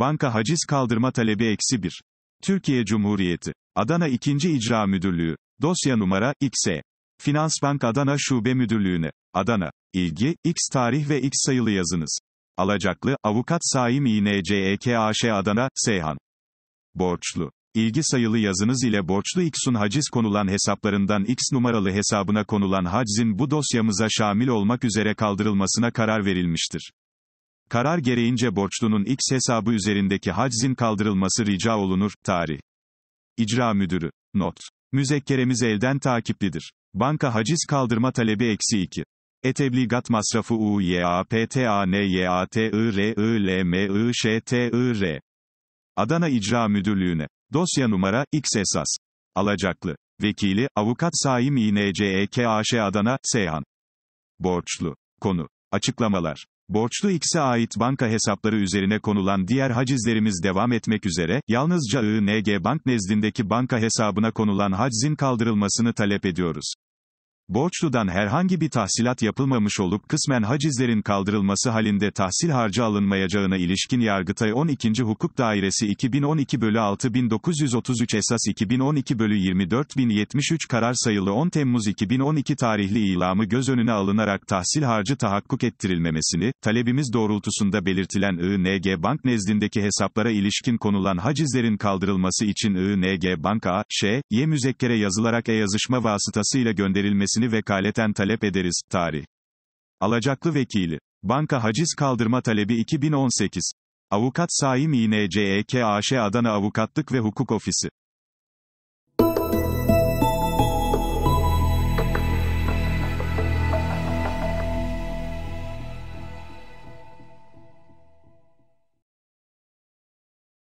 Banka haciz kaldırma talebi eksi 1. Türkiye Cumhuriyeti. Adana 2. İcra Müdürlüğü. Dosya numara, XE. Finansbank Adana Şube Müdürlüğü'ne. Adana. İlgi, X tarih ve X sayılı yazınız. Alacaklı, Avukat Saim İNCEKAŞ Adana, Seyhan. Borçlu. İlgi sayılı yazınız ile borçlu X'un haciz konulan hesaplarından X numaralı hesabına konulan hacizin bu dosyamıza şamil olmak üzere kaldırılmasına karar verilmiştir. Karar gereğince borçlunun X hesabı üzerindeki haczin kaldırılması rica olunur, tarih. İcra Müdürü. Not. Müzekkeremiz elden takiplidir. Banka haciz kaldırma talebi eksi 2. E-tebligat masrafı U Y A P T A N Y A T I R I L M I Ş T I R. Adana İcra Müdürlüğü'ne. Dosya numara X esas. Alacaklı. Vekili Avukat Saim İNCEKAŞ Adana Seyhan. Borçlu. Konu. Açıklamalar. Borçlu X'e ait banka hesapları üzerine konulan diğer hacizlerimiz devam etmek üzere, yalnızca ING Bank nezdindeki banka hesabına konulan hacizin kaldırılmasını talep ediyoruz borçludan herhangi bir tahsilat yapılmamış olup kısmen hacizlerin kaldırılması halinde tahsil harcı alınmayacağına ilişkin Yargıtay 12. Hukuk Dairesi 2012 bölü 6933 esas 2012 bölü 24073 karar sayılı 10 Temmuz 2012 tarihli ilamı göz önüne alınarak tahsil harcı tahakkuk ettirilmemesini, talebimiz doğrultusunda belirtilen ING Bank nezdindeki hesaplara ilişkin konulan hacizlerin kaldırılması için ING Bank A, Ş, Y müzekkere yazılarak e-yazışma vasıtasıyla gönderilmesini ödemesini vekaleten talep ederiz, tarih. Alacaklı vekili. Banka haciz kaldırma talebi 2018. Avukat Saim İNCEK AŞ Adana Avukatlık ve Hukuk Ofisi.